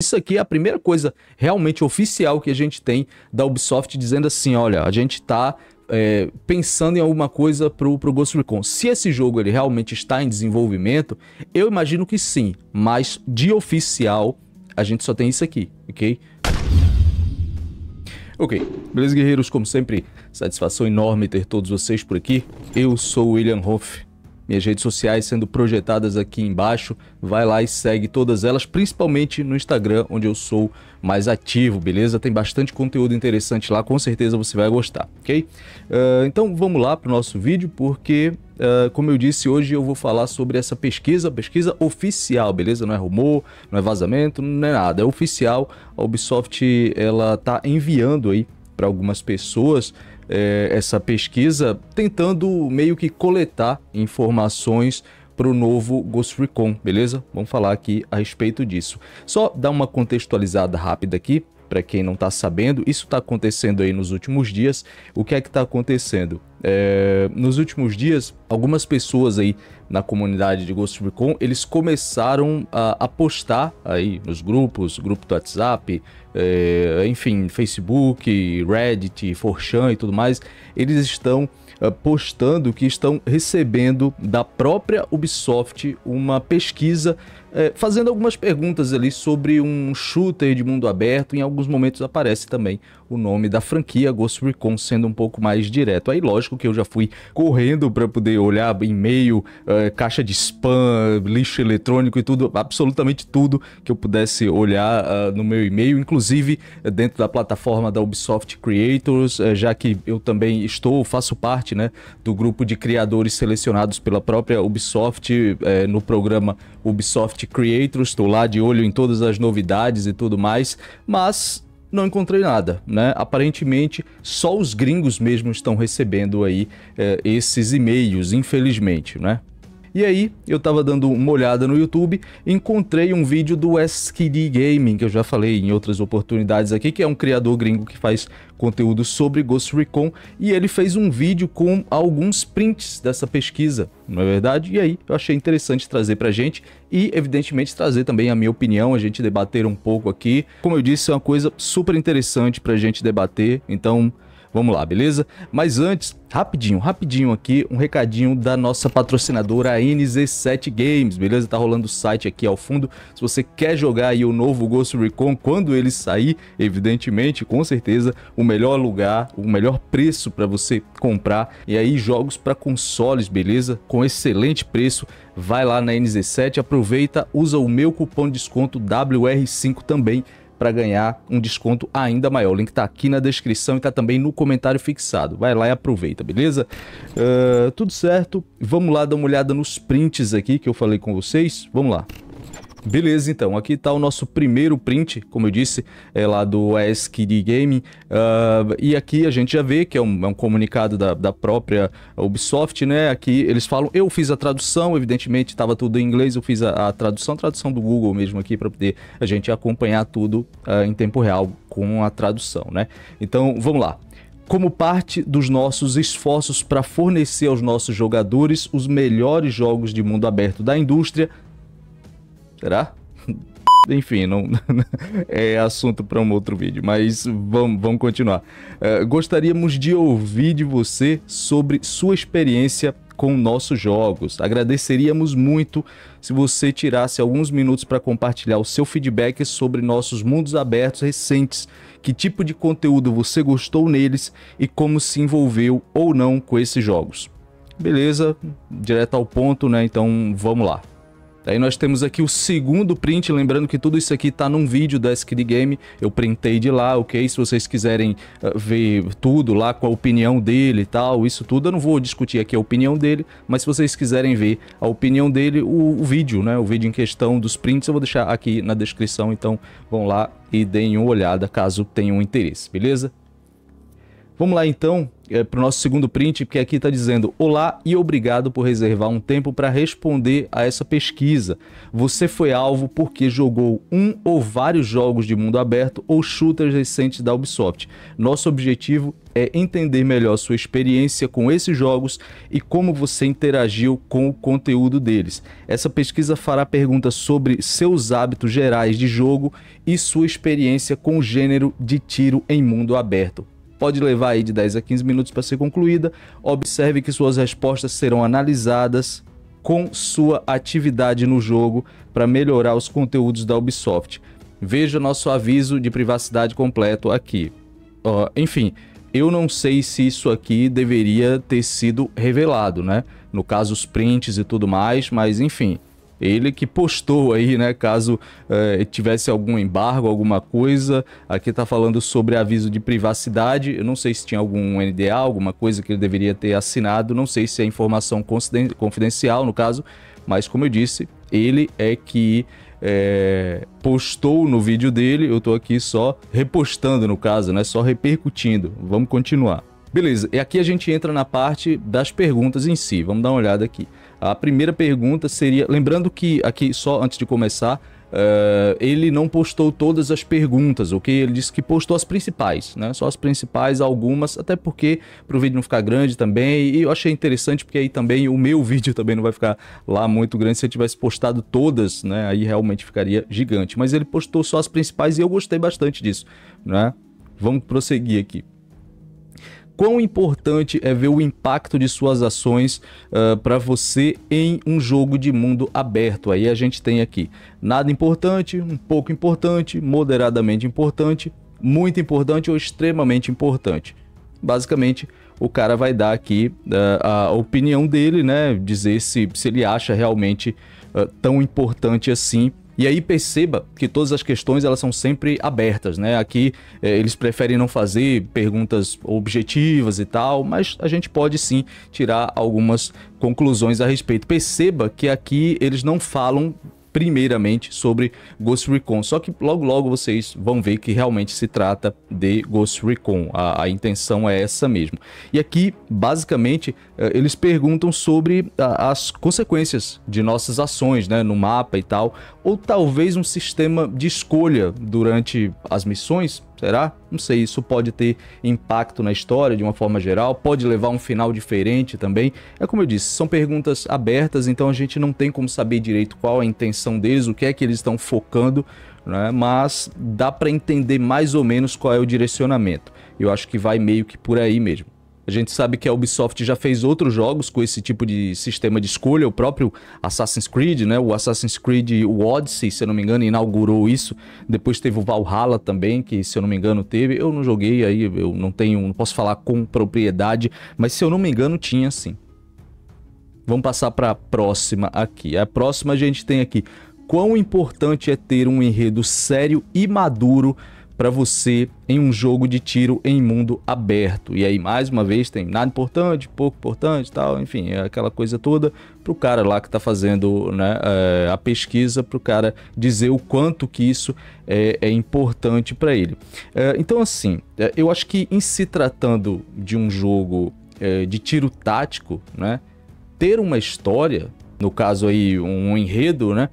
Isso aqui é a primeira coisa realmente oficial que a gente tem da Ubisoft dizendo assim, olha, a gente está é, pensando em alguma coisa pro, pro Ghost Recon. Se esse jogo ele realmente está em desenvolvimento, eu imagino que sim, mas de oficial a gente só tem isso aqui, ok? Ok, beleza guerreiros, como sempre, satisfação enorme ter todos vocês por aqui. Eu sou o William Hoff minhas redes sociais sendo projetadas aqui embaixo. Vai lá e segue todas elas, principalmente no Instagram, onde eu sou mais ativo, beleza? Tem bastante conteúdo interessante lá, com certeza você vai gostar, ok? Uh, então vamos lá para o nosso vídeo, porque, uh, como eu disse, hoje eu vou falar sobre essa pesquisa, pesquisa oficial, beleza? Não é rumor, não é vazamento, não é nada, é oficial. A Ubisoft, ela tá enviando aí para algumas pessoas é, essa pesquisa, tentando meio que coletar informações para o novo Ghost Recon, beleza? Vamos falar aqui a respeito disso. Só dar uma contextualizada rápida aqui para quem não está sabendo, isso está acontecendo aí nos últimos dias. O que é que está acontecendo? É, nos últimos dias, algumas pessoas aí na comunidade de Ghost Recon, eles começaram a, a postar aí nos grupos, grupo do WhatsApp, é, enfim, Facebook, Reddit, Forchan e tudo mais, eles estão eh, postando que estão recebendo da própria Ubisoft uma pesquisa é, fazendo algumas perguntas ali sobre um shooter de mundo aberto. Em alguns momentos aparece também o nome da franquia Ghost Recon sendo um pouco mais direto. Aí, lógico que eu já fui correndo para poder olhar e-mail, é, caixa de spam, lixo eletrônico e tudo, absolutamente tudo que eu pudesse olhar uh, no meu e-mail, inclusive dentro da plataforma da Ubisoft Creators, uh, já que eu também estou, faço parte parte né, do grupo de criadores selecionados pela própria Ubisoft é, no programa Ubisoft Creators. Estou lá de olho em todas as novidades e tudo mais, mas não encontrei nada, né? Aparentemente, só os gringos mesmo estão recebendo aí é, esses e-mails, infelizmente, né? E aí, eu tava dando uma olhada no YouTube, encontrei um vídeo do SKD Gaming, que eu já falei em outras oportunidades aqui, que é um criador gringo que faz conteúdo sobre Ghost Recon, e ele fez um vídeo com alguns prints dessa pesquisa, não é verdade? E aí, eu achei interessante trazer pra gente e, evidentemente, trazer também a minha opinião, a gente debater um pouco aqui. Como eu disse, é uma coisa super interessante pra gente debater, então Vamos lá, beleza? Mas antes, rapidinho, rapidinho aqui, um recadinho da nossa patrocinadora a NZ7 Games, beleza? Tá rolando o site aqui ao fundo. Se você quer jogar aí o novo Ghost Recon quando ele sair, evidentemente, com certeza, o melhor lugar, o melhor preço para você comprar. E aí jogos para consoles, beleza? Com excelente preço. Vai lá na NZ7, aproveita, usa o meu cupom de desconto WR5 também para ganhar um desconto ainda maior. O link está aqui na descrição e está também no comentário fixado. Vai lá e aproveita, beleza? Uh, tudo certo. Vamos lá dar uma olhada nos prints aqui que eu falei com vocês. Vamos lá. Beleza, então, aqui está o nosso primeiro print, como eu disse, é lá do ESKD Gaming, uh, e aqui a gente já vê que é um, é um comunicado da, da, própria Ubisoft, né, aqui eles falam, eu fiz a tradução, evidentemente estava tudo em inglês, eu fiz a, a tradução, tradução do Google mesmo aqui, para poder a gente acompanhar tudo uh, em tempo real com a tradução, né. Então, vamos lá, como parte dos nossos esforços para fornecer aos nossos jogadores os melhores jogos de mundo aberto da indústria, Será? Enfim, não é assunto para um outro vídeo, mas vamos, vamos continuar. Uh, gostaríamos de ouvir de você sobre sua experiência com nossos jogos. Agradeceríamos muito se você tirasse alguns minutos para compartilhar o seu feedback sobre nossos mundos abertos recentes, que tipo de conteúdo você gostou neles e como se envolveu ou não com esses jogos. Beleza, direto ao ponto, né? Então vamos lá. Aí nós temos aqui o segundo print, lembrando que tudo isso aqui está num vídeo da Skid Game, eu printei de lá, ok? Se vocês quiserem ah, ver tudo lá com a opinião dele e tal, isso tudo, eu não vou discutir aqui a opinião dele, mas se vocês quiserem ver a opinião dele, o, o vídeo, né? O vídeo em questão dos prints eu vou deixar aqui na descrição, então vão lá e deem uma olhada caso tenham interesse, beleza? Vamos lá então é, para o nosso segundo print, porque aqui está dizendo: Olá e obrigado por reservar um tempo para responder a essa pesquisa. Você foi alvo porque jogou um ou vários jogos de mundo aberto ou shooters recentes da Ubisoft. Nosso objetivo é entender melhor sua experiência com esses jogos e como você interagiu com o conteúdo deles. Essa pesquisa fará perguntas sobre seus hábitos gerais de jogo e sua experiência com o gênero de tiro em mundo aberto pode levar aí de 10 a 15 minutos para ser concluída. Observe que suas respostas serão analisadas com sua atividade no jogo para melhorar os conteúdos da Ubisoft. Veja nosso aviso de privacidade completo aqui. Uh, enfim, eu não sei se isso aqui deveria ter sido revelado, né? No caso, os prints e tudo mais, mas enfim. Ele que postou aí, né? Caso eh, tivesse algum embargo, alguma coisa. Aqui tá falando sobre aviso de privacidade. Eu não sei se tinha algum NDA, alguma coisa que ele deveria ter assinado. Não sei se é informação confidencial, no caso. Mas, como eu disse, ele é que eh, postou no vídeo dele. Eu tô aqui só repostando, no caso, né? Só repercutindo. Vamos continuar. Beleza, e aqui a gente entra na parte das perguntas em si. Vamos dar uma olhada aqui. A primeira pergunta seria, lembrando que aqui só antes de começar, Uh, ele não postou todas as perguntas, ok? Ele disse que postou as principais, né? Só as principais, algumas, até porque para o vídeo não ficar grande também. E eu achei interessante porque aí também o meu vídeo também não vai ficar lá muito grande. Se eu tivesse postado todas, né? Aí realmente ficaria gigante. Mas ele postou só as principais e eu gostei bastante disso, né? Vamos prosseguir aqui quão importante é ver o impacto de suas ações uh, ah, para você em um jogo de mundo aberto. Aí a gente tem aqui nada importante, um pouco importante, moderadamente importante, muito importante ou extremamente importante. Basicamente, o cara vai dar aqui uh, a opinião dele, né? Dizer se, se ele acha realmente uh, tão importante assim e aí perceba que todas as questões elas são sempre abertas, né? Aqui eh, eles preferem não fazer perguntas objetivas e tal, mas a gente pode sim tirar algumas conclusões a respeito. Perceba que aqui eles não falam primeiramente sobre Ghost Recon. Só que logo logo vocês vão ver que realmente se trata de Ghost Recon. A, a intenção é essa mesmo. E aqui, basicamente, eh, eles perguntam sobre a, as consequências de nossas ações né, no mapa e tal, ou talvez um sistema de escolha durante as missões Será? Não sei, isso pode ter impacto na história de uma forma geral, pode levar a um final diferente também. É como eu disse, são perguntas abertas, então a gente não tem como saber direito qual a intenção deles, o que é que eles estão focando, né? mas dá para entender mais ou menos qual é o direcionamento. Eu acho que vai meio que por aí mesmo. A gente sabe que a Ubisoft já fez outros jogos com esse tipo de sistema de escolha, o próprio Assassin's Creed, né? O Assassin's Creed o Odyssey, se eu não me engano, inaugurou isso. Depois teve o Valhalla também, que se eu não me engano teve. Eu não joguei aí, eu não tenho, não posso falar com propriedade, mas se eu não me engano tinha sim. Vamos passar para a próxima aqui. A próxima a gente tem aqui quão importante é ter um enredo sério e maduro para você em um jogo de tiro em mundo aberto. E aí, mais uma vez, tem nada importante, pouco importante, tal, enfim, é aquela coisa toda para o cara lá que está fazendo né, eh, a pesquisa, para o cara dizer o quanto que isso é, é importante para ele. É, então, assim, eh, eu acho que em se tratando de um jogo de tiro tático, né, ter uma história no caso aí um enredo, né?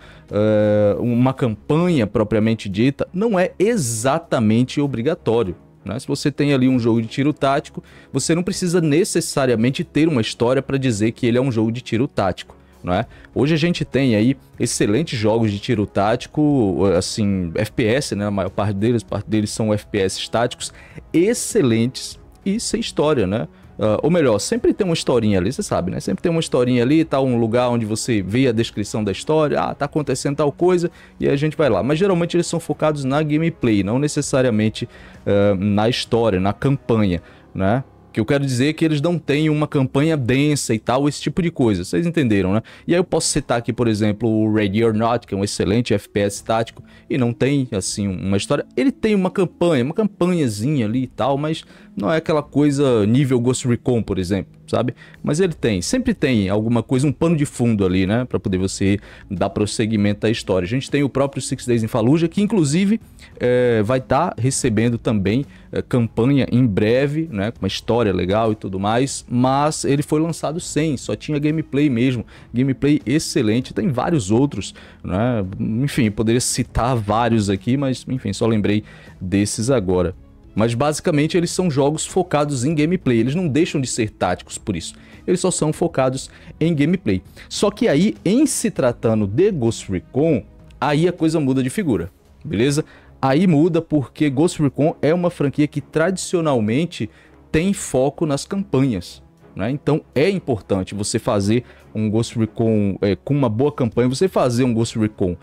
Uh, uma campanha propriamente dita, não é exatamente obrigatório. Né? Se você tem ali um jogo de tiro tático, você não precisa necessariamente ter uma história para dizer que ele é um jogo de tiro tático. É? Hoje a gente tem aí excelentes jogos de tiro tático, assim, FPS, né? A maior parte deles, parte deles são FPS estáticos, excelentes e sem história, né? Uh, ou melhor, sempre tem uma historinha ali, você sabe, né? Sempre tem uma historinha ali, tá um lugar onde você vê a descrição da história, ah, tá acontecendo tal coisa, e a gente vai lá. Mas geralmente eles são focados na gameplay, não necessariamente uh, na história, na campanha, né? que eu quero dizer é que eles não têm uma campanha densa e tal, esse tipo de coisa. Vocês entenderam, né? E aí eu posso citar aqui, por exemplo, o or Not, que é um excelente FPS tático, e não tem, assim, uma história. Ele tem uma campanha, uma campanhazinha ali e tal, mas não é aquela coisa nível Ghost Recon, por exemplo sabe? Mas ele tem, sempre tem alguma coisa, um pano de fundo ali, né? Para poder você dar prosseguimento à história. A gente tem o próprio Six Days em Fallujah, que inclusive é, vai estar tá recebendo também é, campanha em breve, né? Com uma história legal e tudo mais, mas ele foi lançado sem, só tinha gameplay mesmo. Gameplay excelente, tem vários outros, né? Enfim, poderia citar vários aqui, mas enfim, só lembrei desses agora. Mas basicamente eles são jogos focados em gameplay, eles não deixam de ser táticos por isso. Eles só são focados em gameplay. Só que aí, em se tratando de Ghost Recon, aí a coisa muda de figura, beleza? Aí muda porque Ghost Recon é uma franquia que tradicionalmente tem foco nas campanhas. Né? Então é importante você fazer um Ghost Recon é, com uma boa campanha, você fazer um Ghost Recon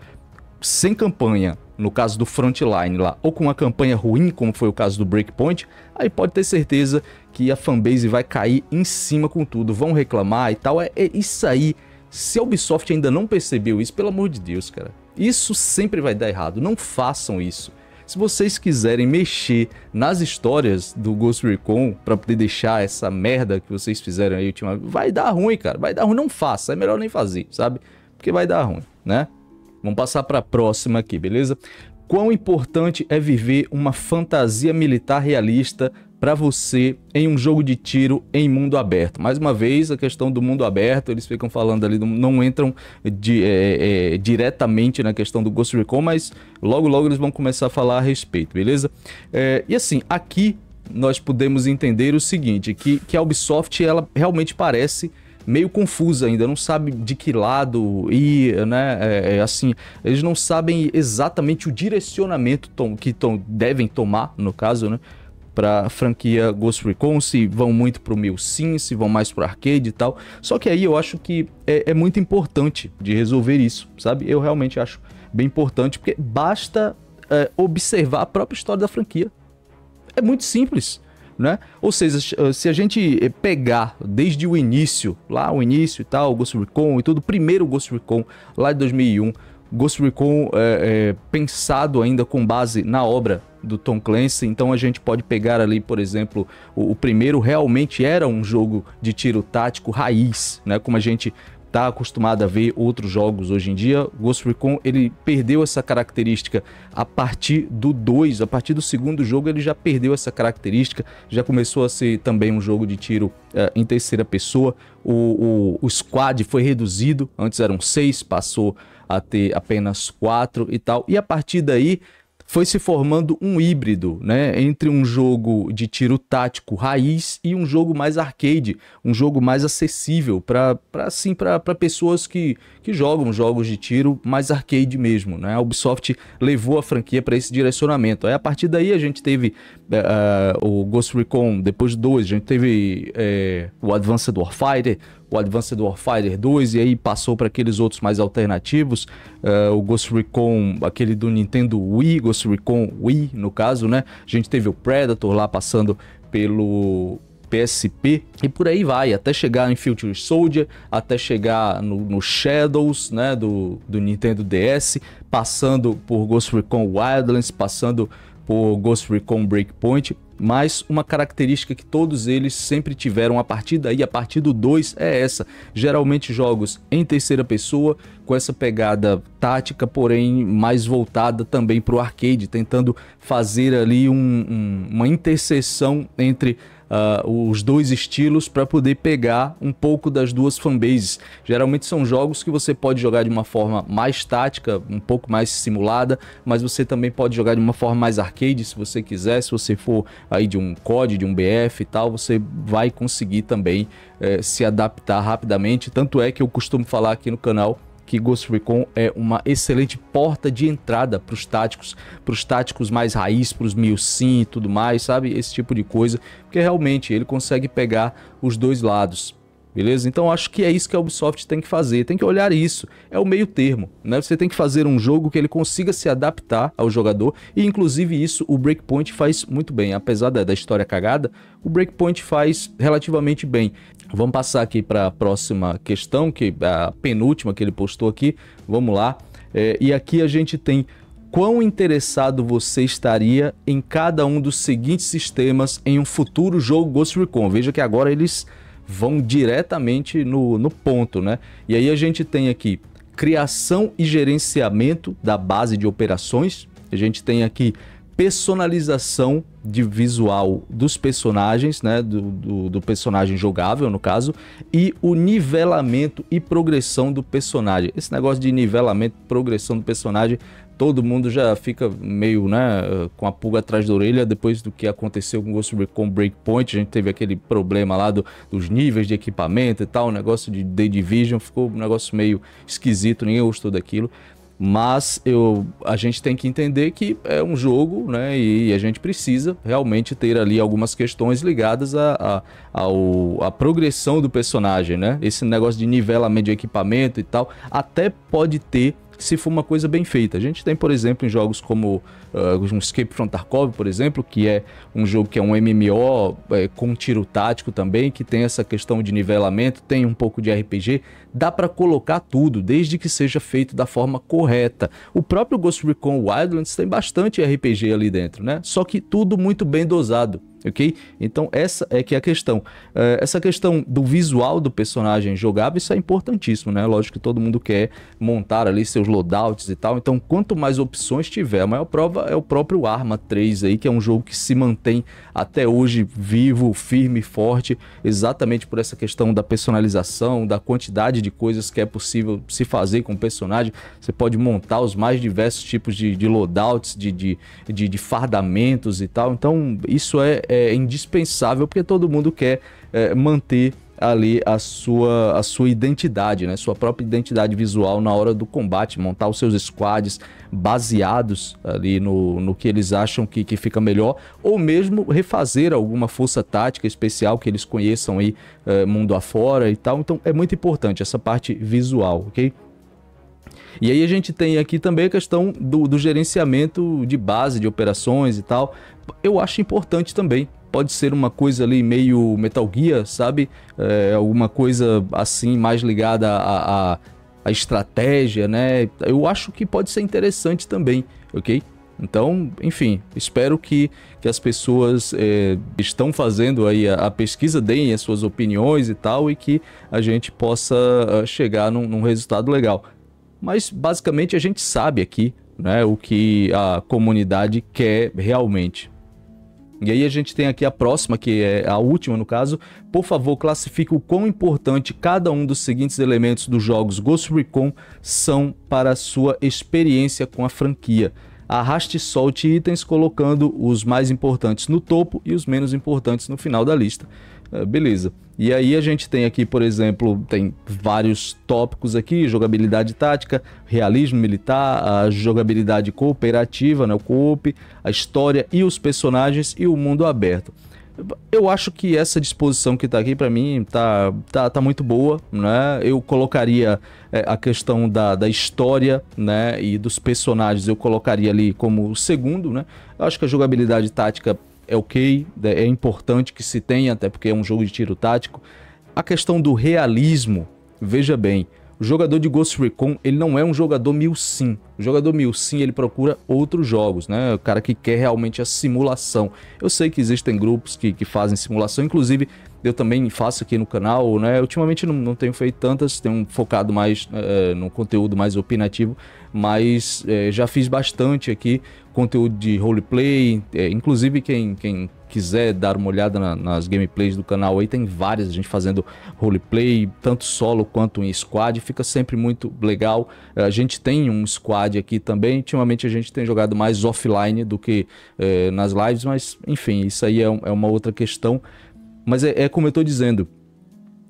sem campanha, no caso do Frontline lá, ou com uma campanha ruim, como foi o caso do Breakpoint, aí pode ter certeza que a fanbase vai cair em cima com tudo, vão reclamar e tal. É, é isso aí. Se a Ubisoft ainda não percebeu isso, pelo amor de Deus, cara. Isso sempre vai dar errado. Não façam isso. Se vocês quiserem mexer nas histórias do Ghost Recon para poder deixar essa merda que vocês fizeram aí ultimamente, vai dar ruim, cara. Vai dar ruim, não faça. É melhor nem fazer, sabe? Porque vai dar ruim, né? Vamos passar para a próxima aqui, beleza? Quão importante é viver uma fantasia militar realista para você em um jogo de tiro em mundo aberto. Mais uma vez, a questão do mundo aberto, eles ficam falando ali, não entram de, é, é, diretamente na questão do Ghost Recon, mas logo logo eles vão começar a falar a respeito, beleza? É, e assim, aqui nós podemos entender o seguinte, que, que a Ubisoft, ela realmente parece meio confusa ainda, não sabe de que lado ir, né? É, é, assim, eles não sabem exatamente o direcionamento tom, que tom, devem tomar, no caso, né? Pra franquia Ghost Recon, se vão muito pro meu sim, se vão mais pro arcade e tal. Só que aí eu acho que é, é muito importante de resolver isso, sabe? Eu realmente acho bem importante, porque basta é, observar a própria história da franquia. É muito simples né? Ou seja, se eh, a gente eh, pegar desde o início, lá o início e tal, Ghost Recon e tudo, primeiro Ghost Recon lá de 2001, Ghost Recon é, é, pensado ainda com base na obra do Tom Clancy, então a gente pode pegar ali, por exemplo, o, o primeiro realmente era um jogo de tiro tático raiz, né? Como a gente está acostumado a ver outros jogos hoje em dia. Ghost Recon ele perdeu essa característica a partir do 2, a partir do segundo jogo ele já perdeu essa característica, já começou a ser também um jogo de tiro eh, em terceira pessoa. O, o, o squad foi reduzido, antes eram seis, passou a ter apenas quatro e tal. E a partir daí foi se formando um híbrido, né, entre um jogo de tiro tático raiz e um jogo mais arcade, um jogo mais acessível para assim, para pessoas que, que jogam jogos de tiro mais arcade mesmo, né? A Ubisoft levou a franquia para esse direcionamento. Aí a partir daí a gente teve uh, o Ghost Recon, depois de dois, a gente teve uh, o Advanced Warfighter, o Advanced Warfighter 2 e aí passou para aqueles outros mais alternativos, uh, o Ghost Recon, aquele do Nintendo Wii, Ghost Ghost com Wii, no caso, né? A gente teve o Predator lá passando pelo PSP e por aí vai, até chegar em Future Soldier, até chegar no, no Shadows, né, do, do Nintendo DS, passando por Ghost Recon Wildlands, passando por Ghost Recon Breakpoint, mas uma característica que todos eles sempre tiveram a partir daí, a partir do 2, é essa. Geralmente jogos em terceira pessoa, com essa pegada tática, porém mais voltada também para o arcade, tentando fazer ali um, um, uma interseção entre Uh, os dois estilos para poder pegar um pouco das duas fanbases. Geralmente são jogos que você pode jogar de uma forma mais tática, um pouco mais simulada, mas você também pode jogar de uma forma mais arcade se você quiser. Se você for aí de um COD, de um BF e tal, você vai conseguir também eh, se adaptar rapidamente. Tanto é que eu costumo falar aqui no canal que Ghost Recon é uma excelente porta de entrada para os táticos, para os táticos mais raiz, para os mil sim e tudo mais, sabe? Esse tipo de coisa, porque realmente ele consegue pegar os dois lados. Beleza? Então acho que é isso que a Ubisoft tem que fazer, tem que olhar isso. É o meio termo, né? Você tem que fazer um jogo que ele consiga se adaptar ao jogador e inclusive isso o Breakpoint faz muito bem. Apesar da, da história cagada, o Breakpoint faz relativamente bem. Vamos passar aqui para a próxima questão, que é a penúltima que ele postou aqui. Vamos lá. É, e aqui a gente tem quão interessado você estaria em cada um dos seguintes sistemas em um futuro jogo Ghost Recon. Veja que agora eles vão diretamente no, no ponto, né? E aí a gente tem aqui criação e gerenciamento da base de operações, a gente tem aqui personalização de visual dos personagens, né? Do, do, do, personagem jogável, no caso, e o nivelamento e progressão do personagem. Esse negócio de nivelamento e progressão do personagem, todo mundo já fica meio, né, com a pulga atrás da orelha depois do que aconteceu com Ghost Recon Breakpoint. A gente teve aquele problema lá do, dos níveis de equipamento e tal, o negócio de The Division, ficou um negócio meio esquisito, ninguém gostou daquilo. Mas eu, a gente tem que entender que é um jogo, né? E a gente precisa realmente ter ali algumas questões ligadas à a, a, a, progressão do personagem, né? Esse negócio de nivelamento de equipamento e tal, até pode ter se for uma coisa bem feita. A gente tem, por exemplo, em jogos como uh, um Escape from Tarkov, por exemplo, que é um jogo que é um MMO é, com tiro tático também, que tem essa questão de nivelamento, tem um pouco de RPG, dá para colocar tudo, desde que seja feito da forma correta. O próprio Ghost Recon Wildlands tem bastante RPG ali dentro, né? Só que tudo muito bem dosado ok? Então essa é que é a questão. Eh, essa questão do visual do personagem jogável, isso é importantíssimo, né? Lógico que todo mundo quer montar ali seus loadouts e tal, então quanto mais opções tiver, a maior prova é o próprio Arma 3 aí, que é um jogo que se mantém até hoje vivo, firme, forte, exatamente por essa questão da personalização, da quantidade de coisas que é possível se fazer com o personagem, você pode montar os mais diversos tipos de, de loadouts, de, de, de, de fardamentos e tal, então isso é, é é indispensável porque todo mundo quer é, manter ali a sua, a sua identidade, né? Sua própria identidade visual na hora do combate, montar os seus squads baseados ali no, no que eles acham que, que fica melhor, ou mesmo refazer alguma força tática especial que eles conheçam aí eh, mundo afora e tal. Então é muito importante essa parte visual, ok? E aí a gente tem aqui também a questão do, do, gerenciamento de base de operações e tal. Eu acho importante também. Pode ser uma coisa ali meio Metal Gear, sabe? É, alguma coisa assim mais ligada a, a, a, estratégia, né? Eu acho que pode ser interessante também, ok? Então, enfim, espero que, que as pessoas é, estão fazendo aí a, a, pesquisa, deem as suas opiniões e tal, e que a gente possa é, chegar num, num resultado legal mas basicamente a gente sabe aqui né, o que a comunidade quer realmente. E aí a gente tem aqui a próxima, que é a última no caso. Por favor, classifique o quão importante cada um dos seguintes elementos dos jogos Ghost Recon são para a sua experiência com a franquia. Arraste e solte itens colocando os mais importantes no topo e os menos importantes no final da lista. Ah, beleza. E aí a gente tem aqui, por exemplo, tem vários tópicos aqui, jogabilidade tática, realismo militar, a jogabilidade cooperativa, né, o coop, a história e os personagens e o mundo aberto. Eu acho que essa disposição que está aqui para mim tá, tá, tá, muito boa, né? Eu colocaria é, a questão da, da história, né? E dos personagens eu colocaria ali como segundo, né? Eu acho que a jogabilidade tática é ok, né? é importante que se tenha, até porque é um jogo de tiro tático. A questão do realismo, veja bem, o jogador de Ghost Recon, ele não é um jogador mil sim. O jogador mil sim, ele procura outros jogos, né? O cara que quer realmente a simulação. Eu sei que existem grupos que, que fazem simulação, inclusive eu também faço aqui no canal, né? Ultimamente não, não tenho feito tantas, tenho focado mais é, no conteúdo mais opinativo, mas é, já fiz bastante aqui, conteúdo de roleplay, é, inclusive quem, quem quiser dar uma olhada na, nas gameplays do canal aí, tem várias, a gente fazendo roleplay, tanto solo quanto em squad, fica sempre muito legal. A gente tem um squad aqui também, ultimamente a gente tem jogado mais offline do que nas lives, mas enfim, isso aí é, é uma outra questão. Mas é, é como eu estou dizendo,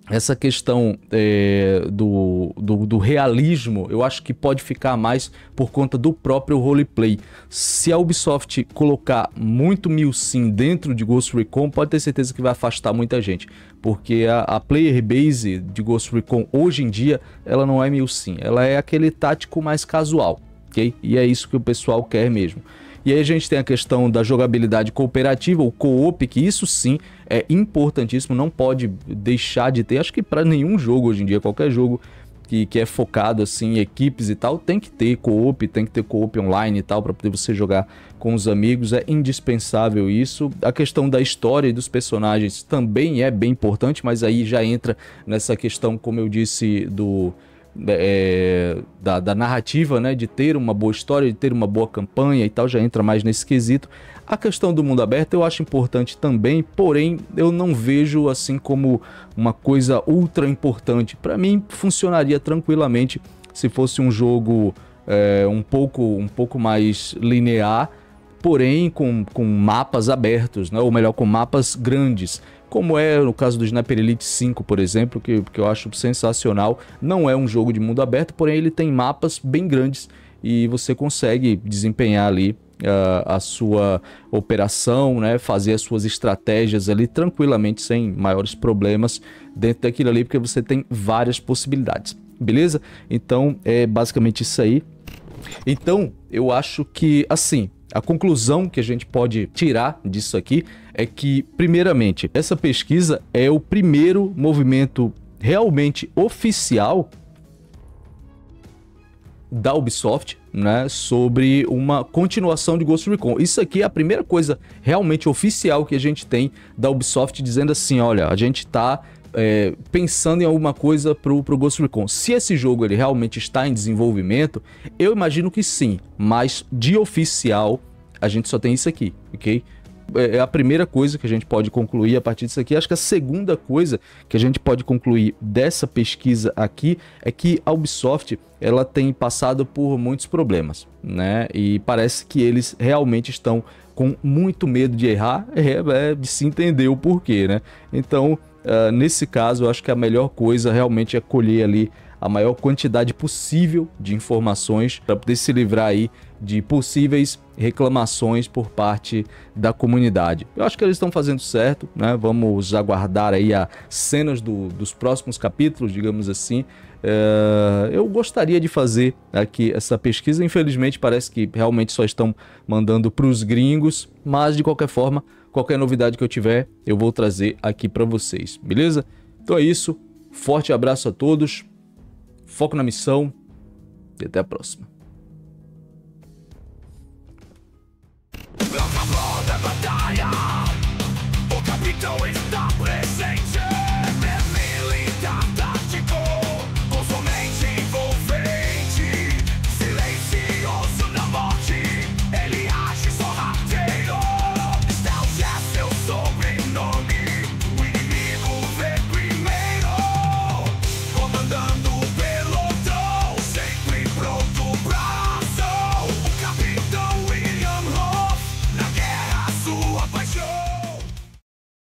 essa questão é, do, do, do, realismo, eu acho que pode ficar mais por conta do próprio roleplay. Se a Ubisoft colocar muito Milsim dentro de Ghost Recon, pode ter certeza que vai afastar muita gente. Porque a, a player base de Ghost Recon hoje em dia, ela não é Milsim. Ela é aquele tático mais casual, ok? E é isso que o pessoal quer mesmo. E aí a gente tem a questão da jogabilidade cooperativa, o co-op, que isso sim é importantíssimo, não pode deixar de ter. Acho que para nenhum jogo hoje em dia, qualquer jogo que, que é focado assim em equipes e tal, tem que ter co-op, tem que ter co-op online e tal para poder você jogar com os amigos, é indispensável isso. A questão da história e dos personagens também é bem importante, mas aí já entra nessa questão, como eu disse, do é, da, da, narrativa, né, de ter uma boa história, de ter uma boa campanha e tal, já entra mais nesse quesito. A questão do mundo aberto eu acho importante também, porém eu não vejo assim como uma coisa ultra importante. Para mim funcionaria tranquilamente se fosse um jogo é, um pouco um pouco mais linear, porém com, com mapas abertos, né, ou melhor com mapas grandes como é no caso do Sniper Elite 5, por exemplo, que, que eu acho sensacional. Não é um jogo de mundo aberto, porém ele tem mapas bem grandes e você consegue desempenhar ali a, ah, a sua operação, né, fazer as suas estratégias ali tranquilamente, sem maiores problemas dentro daquilo ali, porque você tem várias possibilidades, beleza? Então é basicamente isso aí. Então eu acho que assim, a conclusão que a gente pode tirar disso aqui é que, primeiramente, essa pesquisa é o primeiro movimento realmente oficial da Ubisoft, né, sobre uma continuação de Ghost Recon. Isso aqui é a primeira coisa realmente oficial que a gente tem da Ubisoft dizendo assim, olha, a gente tá é, pensando em alguma coisa pro, pro Ghost Recon. Se esse jogo ele realmente está em desenvolvimento, eu imagino que sim, mas de oficial a gente só tem isso aqui, ok? É, é a primeira coisa que a gente pode concluir a partir disso aqui. Acho que a segunda coisa que a gente pode concluir dessa pesquisa aqui é que a Ubisoft ela tem passado por muitos problemas, né? E parece que eles realmente estão com muito medo de errar, é, é de se entender o porquê, né? Então Uh, nesse caso, eu acho que a melhor coisa realmente é colher ali a maior quantidade possível de informações para poder se livrar aí de possíveis reclamações por parte da comunidade. Eu acho que eles estão fazendo certo, né? Vamos aguardar aí as cenas do, dos próximos capítulos, digamos assim. Uh, eu gostaria de fazer aqui essa pesquisa, infelizmente parece que realmente só estão mandando para os gringos, mas de qualquer forma Qualquer novidade que eu tiver, eu vou trazer aqui para vocês, beleza? Então é isso. Forte abraço a todos. Foco na missão e até a próxima.